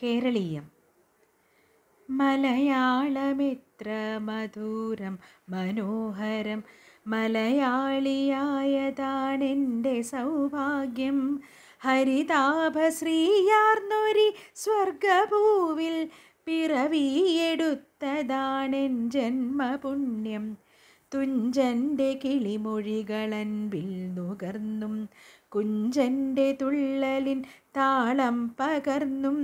കേരളീയം മലയാളമെത്ര മധുരം മനോഹരം മലയാളിയായതാണെൻ്റെ സൗഭാഗ്യം ഹരിതാഭശ്രീയാർന്നൊരി സ്വർഗഭൂവിൽ പിറവിയെടുത്തതാണെൻ ജന്മപുണ്യം തുഞ്ചൻ്റെ കിളിമൊഴികളൻപിൽ നുകർന്നും കുഞ്ചൻ്റെ തുള്ളലിൻ താളം പകർന്നും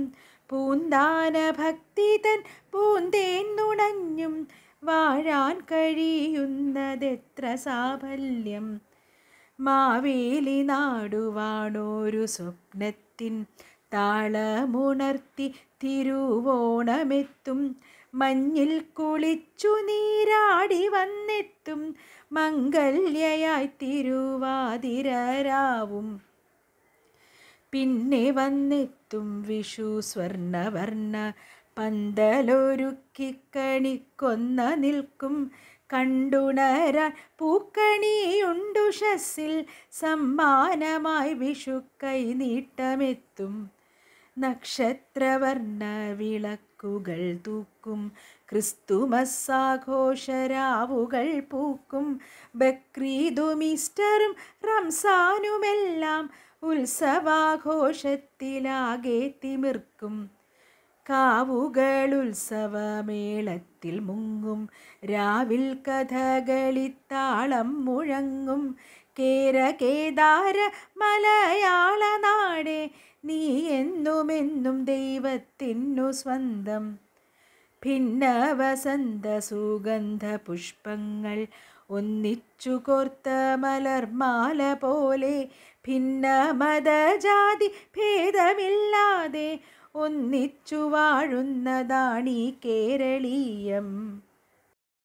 പൂന്താന ഭക്തി തൻ പൂന്തേൻ നുണഞ്ഞും വാഴാൻ കഴിയുന്നതെത്ര സാഫല്യം മാവേലി നാടുവാണോരു സ്വപ്നത്തിൻ താളമുണർത്തി തിരുവോണമെത്തും മഞ്ഞിൽ കുളിച്ചു നീരാടി വന്നെത്തും മംഗല്യയായി തിരുവാതിരരാവും പിന്നെ വന്നെത്തും വിഷു സ്വർണവർണ്ണ കൊന്ന നിൽക്കും കണ്ടുണര പൂക്കണിയുണ്ടു ഷസ്സിൽ സമ്മാനമായി കൈ നീട്ടമെത്തും നക്ഷത്രവർണ്ണ വിളക്കുകൾ തൂക്കും ക്രിസ്തുമസാഘോഷരാവുകൾ പൂക്കും ബക്രീദും ഈസ്റ്ററും റംസാനുമെല്ലാം ഉത്സവാഘോഷത്തിലാകെ തിമിർക്കും കാവുകൾ ഉത്സവമേളത്തിൽ മുങ്ങും രാവിൽ കഥകളിത്താളം മുഴങ്ങും കേരകേദാര മലയാള നാടേ നീ എന്നുമെന്നും ദൈവത്തിനു സ്വന്തം ഭിന്ന വസന്ത സുഗന്ധ പുഷ്പങ്ങൾ ഒന്നിച്ചു കോർത്ത മലർമാല പോലെ ഭിന്ന മതജാതി ഭേദമില്ലാതെ ഒന്നിച്ചു വാഴുന്നതാണീ കേരളീയം